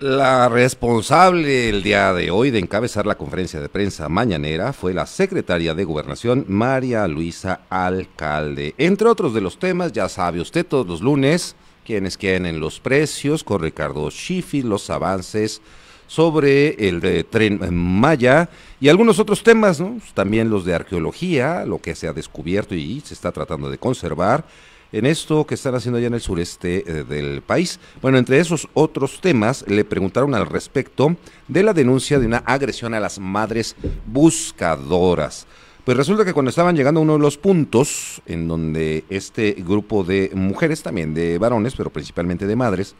La responsable el día de hoy de encabezar la conferencia de prensa mañanera fue la secretaria de Gobernación, María Luisa Alcalde. Entre otros de los temas, ya sabe usted todos los lunes, quienes quieren los precios, con Ricardo Schiffi, los avances sobre el tren Maya y algunos otros temas, también los de arqueología, lo que se ha descubierto y se está tratando de conservar en esto que están haciendo allá en el sureste eh, del país. Bueno, entre esos otros temas, le preguntaron al respecto de la denuncia de una agresión a las madres buscadoras. Pues resulta que cuando estaban llegando a uno de los puntos en donde este grupo de mujeres, también de varones, pero principalmente de madres,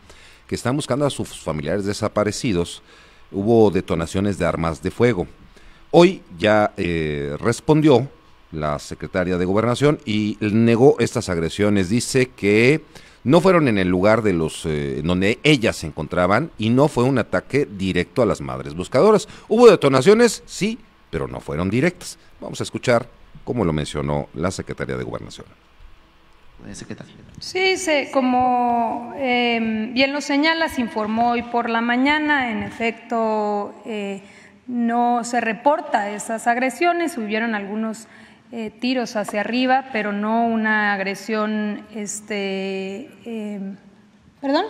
que están buscando a sus familiares desaparecidos, hubo detonaciones de armas de fuego. Hoy ya eh, respondió la secretaria de Gobernación, y negó estas agresiones. Dice que no fueron en el lugar de los eh, donde ellas se encontraban y no fue un ataque directo a las madres buscadoras. Hubo detonaciones, sí, pero no fueron directas. Vamos a escuchar cómo lo mencionó la secretaria de Gobernación. Eh, sí, como em, bien lo señala, se informó hoy por la mañana, en efecto, eh, no se reporta esas agresiones, hubieron algunos eh, tiros hacia arriba, pero no una agresión, este, em, perdón.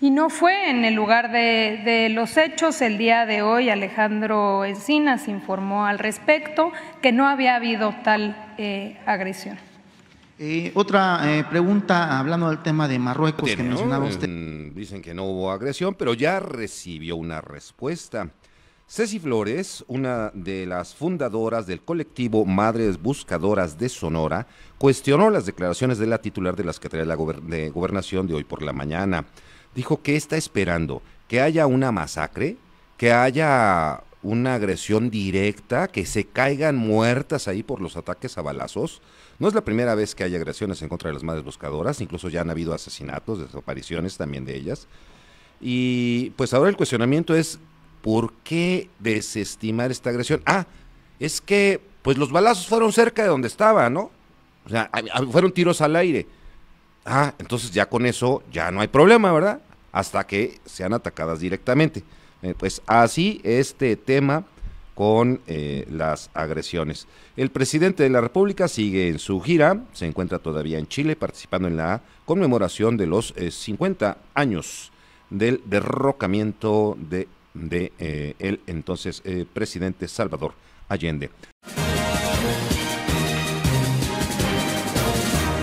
Y no fue en el lugar de, los hechos. El día de hoy Alejandro Encinas informó al respecto que no había habido tal eh, agresión. otra eh, pregunta, hablando del tema de Marruecos que mencionaba usted. Mm, dicen que no hubo agresión, pero ya recibió una respuesta. Ceci Flores, una de las fundadoras del colectivo Madres Buscadoras de Sonora, cuestionó las declaraciones de la titular de la Secretaría de la Gobernación de hoy por la mañana. Dijo que está esperando que haya una masacre, que haya una agresión directa, que se caigan muertas ahí por los ataques a balazos. No es la primera vez que hay agresiones en contra de las madres buscadoras, incluso ya han habido asesinatos, desapariciones también de ellas. Y pues ahora el cuestionamiento es ¿Por qué desestimar esta agresión? Ah, es que pues los balazos fueron cerca de donde estaba, ¿no? O sea, fueron tiros al aire. Ah, entonces ya con eso ya no hay problema, ¿verdad? Hasta que sean atacadas directamente. Eh, pues así este tema con eh, las agresiones. El presidente de la República sigue en su gira, se encuentra todavía en Chile participando en la conmemoración de los 50 eh, años del derrocamiento de de eh, el entonces eh, presidente Salvador Allende.